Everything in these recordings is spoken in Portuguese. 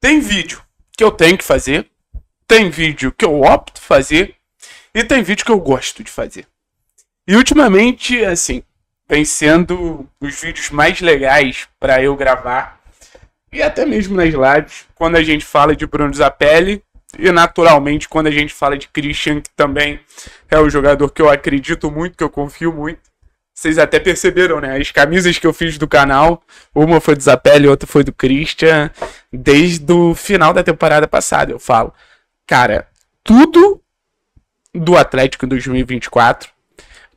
Tem vídeo que eu tenho que fazer, tem vídeo que eu opto fazer e tem vídeo que eu gosto de fazer. E ultimamente, assim, vem sendo os vídeos mais legais para eu gravar e até mesmo nas lives, quando a gente fala de Bruno Zapelli e naturalmente quando a gente fala de Christian, que também é o jogador que eu acredito muito, que eu confio muito. Vocês até perceberam, né? As camisas que eu fiz do canal, uma foi do Zapelli, outra foi do Christian, desde o final da temporada passada, eu falo. Cara, tudo do Atlético em 2024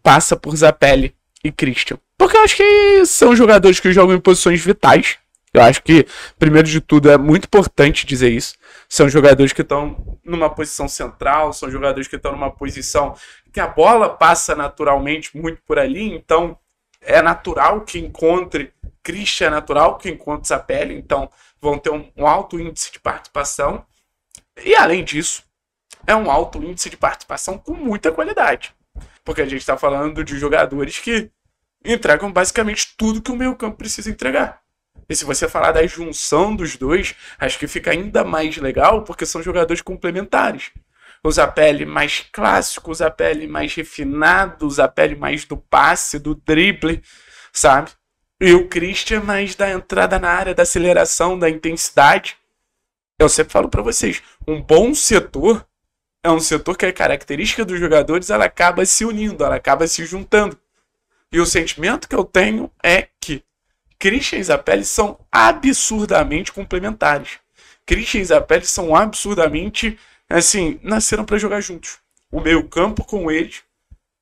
passa por Zapelli e Christian. Porque eu acho que são jogadores que jogam em posições vitais. Eu acho que, primeiro de tudo, é muito importante dizer isso são jogadores que estão numa posição central, são jogadores que estão numa posição que a bola passa naturalmente muito por ali, então é natural que encontre Christian, é natural que encontre Zapelli, então vão ter um, um alto índice de participação. E além disso, é um alto índice de participação com muita qualidade. Porque a gente está falando de jogadores que entregam basicamente tudo que o meio campo precisa entregar. E se você falar da junção dos dois, acho que fica ainda mais legal, porque são jogadores complementares. O pele mais clássico, o pele mais refinado, o pele mais do passe, do drible, sabe? E o Christian mais da entrada na área, da aceleração, da intensidade. Eu sempre falo para vocês, um bom setor é um setor que a característica dos jogadores ela acaba se unindo, ela acaba se juntando. E o sentimento que eu tenho é que Christian e Zapelli são absurdamente complementares. Christian e Zapelli são absurdamente, assim, nasceram para jogar juntos. O meio-campo com eles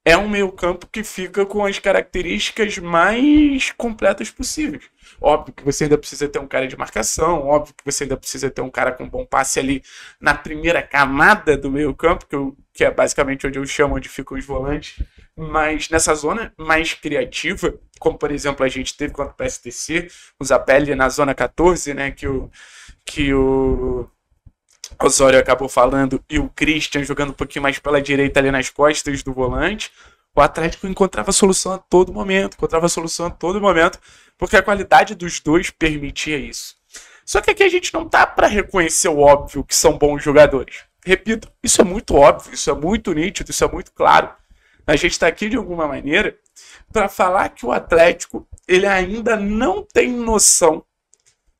é um meio-campo que fica com as características mais completas possíveis. Óbvio que você ainda precisa ter um cara de marcação, óbvio que você ainda precisa ter um cara com bom passe ali na primeira camada do meio-campo, que, que é basicamente onde eu chamo onde ficam os volantes mas nessa zona mais criativa, como por exemplo a gente teve contra o PSTC, o Zapelli na zona 14, né, que o, que o Osório acabou falando, e o Christian jogando um pouquinho mais pela direita ali nas costas do volante, o Atlético encontrava solução a todo momento, encontrava solução a todo momento, porque a qualidade dos dois permitia isso. Só que aqui a gente não tá para reconhecer o óbvio que são bons jogadores. Repito, isso é muito óbvio, isso é muito nítido, isso é muito claro. A gente está aqui de alguma maneira para falar que o Atlético ele ainda não tem noção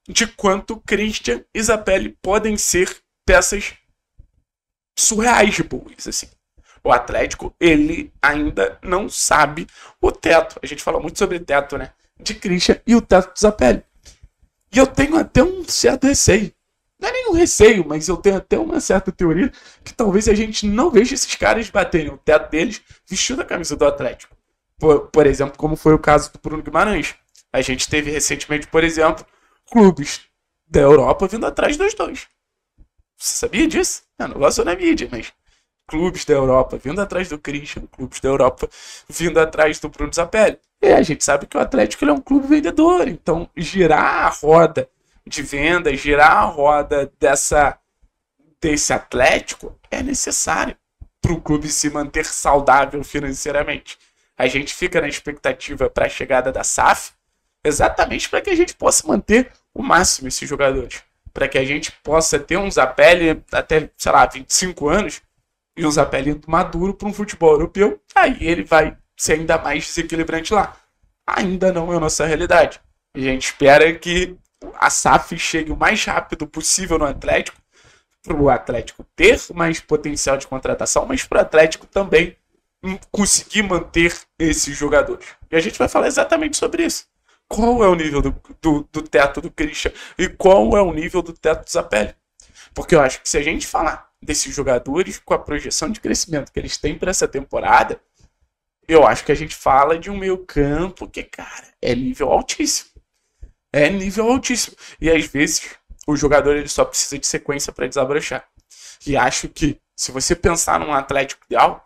de quanto Christian e Zapelli podem ser peças surreais de boas, assim. O Atlético, ele ainda não sabe o teto. A gente fala muito sobre teto, né? De Christian e o teto do Zapelli. E eu tenho até um certo receio não é nenhum receio, mas eu tenho até uma certa teoria que talvez a gente não veja esses caras baterem o teto deles vestindo a camisa do Atlético. Por, por exemplo, como foi o caso do Bruno Guimarães. A gente teve recentemente, por exemplo, clubes da Europa vindo atrás dos dois. Você sabia disso? Eu não gosto na mídia, mas clubes da Europa vindo atrás do Christian, clubes da Europa vindo atrás do Bruno Zapelli. E a gente sabe que o Atlético é um clube vendedor, então girar a roda de vendas, girar a roda dessa, desse Atlético é necessário para o clube se manter saudável financeiramente. A gente fica na expectativa para a chegada da SAF, exatamente para que a gente possa manter o máximo esses jogadores. Para que a gente possa ter um Zapelli até, sei lá, 25 anos e um Zapelli maduro para um futebol europeu, aí ele vai ser ainda mais desequilibrante lá. Ainda não é a nossa realidade. A gente espera que a SAF chegue o mais rápido possível no Atlético, para o Atlético ter mais potencial de contratação, mas para o Atlético também conseguir manter esses jogadores. E a gente vai falar exatamente sobre isso. Qual é o nível do, do, do teto do Christian e qual é o nível do teto do Zapelli? Porque eu acho que se a gente falar desses jogadores com a projeção de crescimento que eles têm para essa temporada, eu acho que a gente fala de um meio campo que, cara, é nível altíssimo é nível altíssimo. E às vezes o jogador ele só precisa de sequência para desabrochar. E acho que se você pensar num Atlético ideal,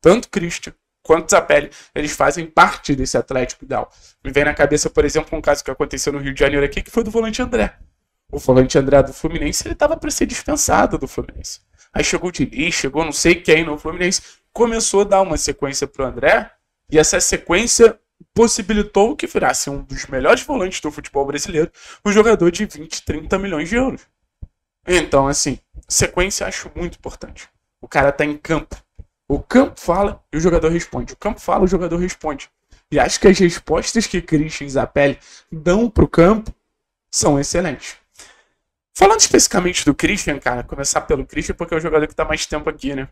tanto Christian quanto Zapelli, eles fazem parte desse Atlético ideal. Me vem na cabeça, por exemplo, um caso que aconteceu no Rio de Janeiro aqui, que foi do volante André. O volante André do Fluminense, ele estava para ser dispensado do Fluminense. Aí chegou o Diniz, chegou não sei quem no Fluminense, começou a dar uma sequência pro André, e essa sequência possibilitou que virasse um dos melhores volantes do futebol brasileiro, um jogador de 20, 30 milhões de euros. Então, assim, sequência acho muito importante. O cara tá em campo. O campo fala e o jogador responde. O campo fala, o jogador responde. E acho que as respostas que Christian Zapelli dão pro campo são excelentes. Falando especificamente do Christian, cara, começar pelo Christian, porque é o jogador que está mais tempo aqui, né?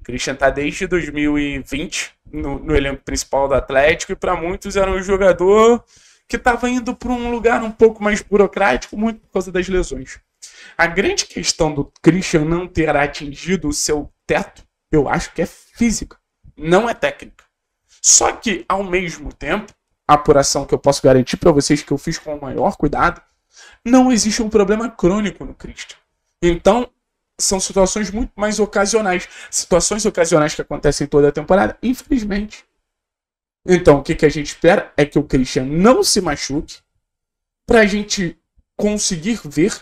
O Christian está desde 2020 no, no, elenco principal do Atlético e para muitos era um jogador que estava indo para um lugar um pouco mais burocrático, muito por causa das lesões. A grande questão do Christian não ter atingido o seu teto, eu acho que é física, não é técnica. Só que, ao mesmo tempo, a apuração que eu posso garantir para vocês que eu fiz com o maior cuidado não existe um problema crônico no Cristo. Então, são situações muito mais ocasionais. Situações ocasionais que acontecem toda a temporada, infelizmente. Então, o que, que a gente espera é que o Christian não se machuque para a gente conseguir ver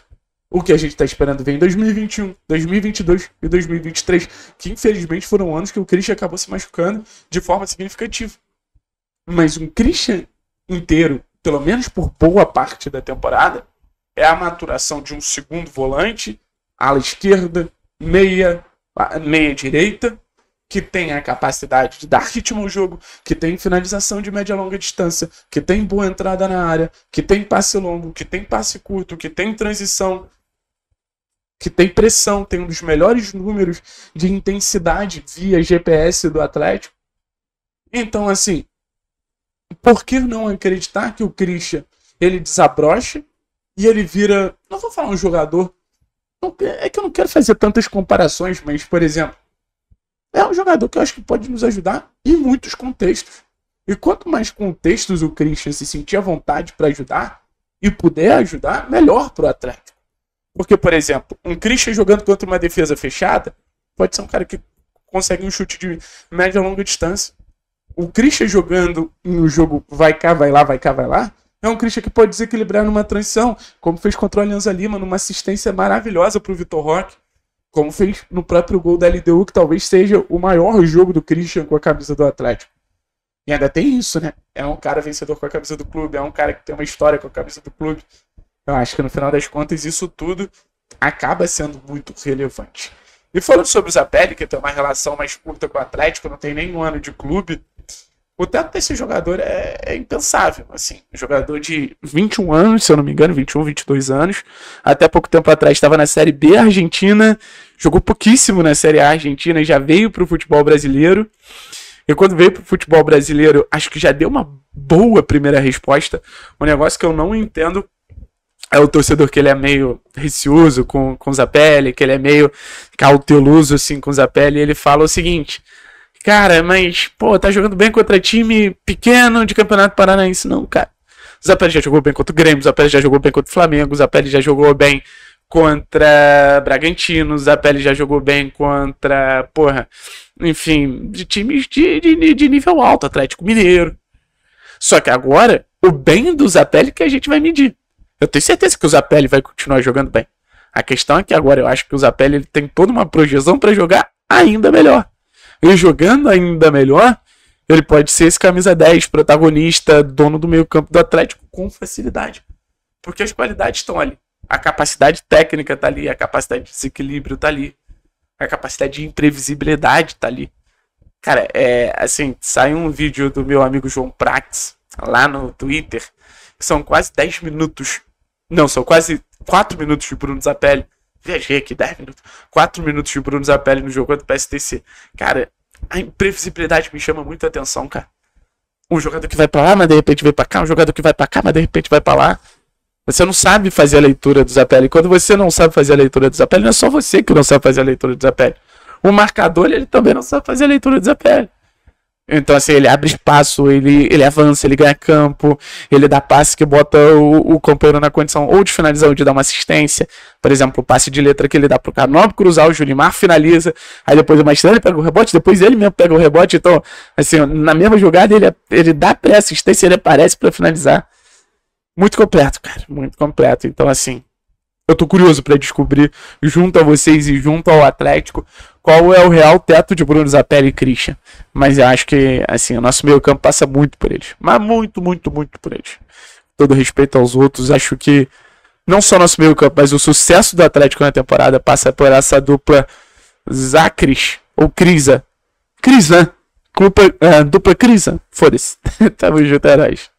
o que a gente está esperando ver em 2021, 2022 e 2023, que infelizmente foram anos que o Christian acabou se machucando de forma significativa. Mas um Christian inteiro pelo menos por boa parte da temporada, é a maturação de um segundo volante, ala esquerda, meia, meia direita, que tem a capacidade de dar ritmo ao jogo, que tem finalização de média e longa distância, que tem boa entrada na área, que tem passe longo, que tem passe curto, que tem transição, que tem pressão, tem um dos melhores números de intensidade via GPS do Atlético. Então, assim, por que não acreditar que o Christian ele desabrocha e ele vira. Não vou falar um jogador. É que eu não quero fazer tantas comparações, mas, por exemplo, é um jogador que eu acho que pode nos ajudar em muitos contextos. E quanto mais contextos o Christian se sentir à vontade para ajudar e puder ajudar, melhor para o Atlético. Porque, por exemplo, um Christian jogando contra uma defesa fechada pode ser um cara que consegue um chute de média e longa distância o Christian jogando no jogo vai cá, vai lá, vai cá, vai lá, é um Christian que pode desequilibrar numa transição, como fez contra o Alianza Lima, numa assistência maravilhosa para o Vitor Roque, como fez no próprio gol da LDU, que talvez seja o maior jogo do Christian com a camisa do Atlético. E ainda tem isso, né? É um cara vencedor com a camisa do clube, é um cara que tem uma história com a camisa do clube. Eu acho que no final das contas isso tudo acaba sendo muito relevante. E falando sobre o Zapelli, que tem uma relação mais curta com o Atlético, não tem nenhum ano de clube, o teto desse jogador é, é impensável, assim. Um jogador de 21 anos, se eu não me engano, 21, 22 anos. Até pouco tempo atrás estava na Série B Argentina, jogou pouquíssimo na Série A Argentina e já veio para o futebol brasileiro. E quando veio para o futebol brasileiro, acho que já deu uma boa primeira resposta. Um negócio que eu não entendo é o torcedor que ele é meio receoso com, com Zapelli, que ele é meio cauteloso assim com Zapelli, ele fala o seguinte: Cara, mas, pô, tá jogando bem contra time pequeno de Campeonato Paranaense, não, cara. Zapelli já jogou bem contra o Grêmio, Zapelli já jogou bem contra o Flamengo, Zapelli já jogou bem contra Bragantino, Zapelli já jogou bem contra, porra, enfim, de times de, de, de nível alto, Atlético Mineiro. Só que agora, o bem do Zapelli é que a gente vai medir. Eu tenho certeza que o Zapelli vai continuar jogando bem. A questão é que agora eu acho que o Zapelli ele tem toda uma projeção para jogar ainda melhor. E jogando ainda melhor, ele pode ser esse camisa 10, protagonista, dono do meio-campo do Atlético com facilidade. Porque as qualidades estão ali. A capacidade técnica está ali, a capacidade de desequilíbrio está ali, a capacidade de imprevisibilidade está ali. Cara, é assim, sai um vídeo do meu amigo João Prax lá no Twitter, que são quase 10 minutos. Não, são quase 4 minutos de Bruno Zapelli Viajei aqui 10 minutos. 4 minutos de Bruno Zapelli no jogo contra o PSTC. Cara, a imprevisibilidade me chama muito a atenção, cara. Um jogador que vai para lá, mas de repente vem para cá. Um jogador que vai para cá, mas de repente vai para lá. Você não sabe fazer a leitura do Zapelli. Quando você não sabe fazer a leitura do Zapelli, não é só você que não sabe fazer a leitura do Zapelli. O marcador, ele também não sabe fazer a leitura do Zapelli. Então, assim, ele abre espaço, ele, ele avança, ele ganha campo, ele dá passe que bota o, o companheiro na condição ou de finalizar ou de dar uma assistência. Por exemplo, o passe de letra que ele dá pro Canob cruzar, o Julimar finaliza, aí depois o ele pega o rebote, depois ele mesmo pega o rebote. Então, assim, na mesma jogada ele, é, ele dá pré-assistência, ele aparece para finalizar. Muito completo, cara, muito completo. Então, assim, eu tô curioso para descobrir junto a vocês e junto ao Atlético qual é o real teto de Bruno Zapelli e Christian. Mas eu acho que assim, o nosso meio campo passa muito por eles. Mas muito, muito, muito por eles. Todo respeito aos outros, acho que não só nosso meio campo, mas o sucesso do Atlético na temporada passa por essa dupla Zacris ou Crisa. Cris, né? É, dupla, uh, dupla Crisa? Foda-se. Tamo junto, heróis. É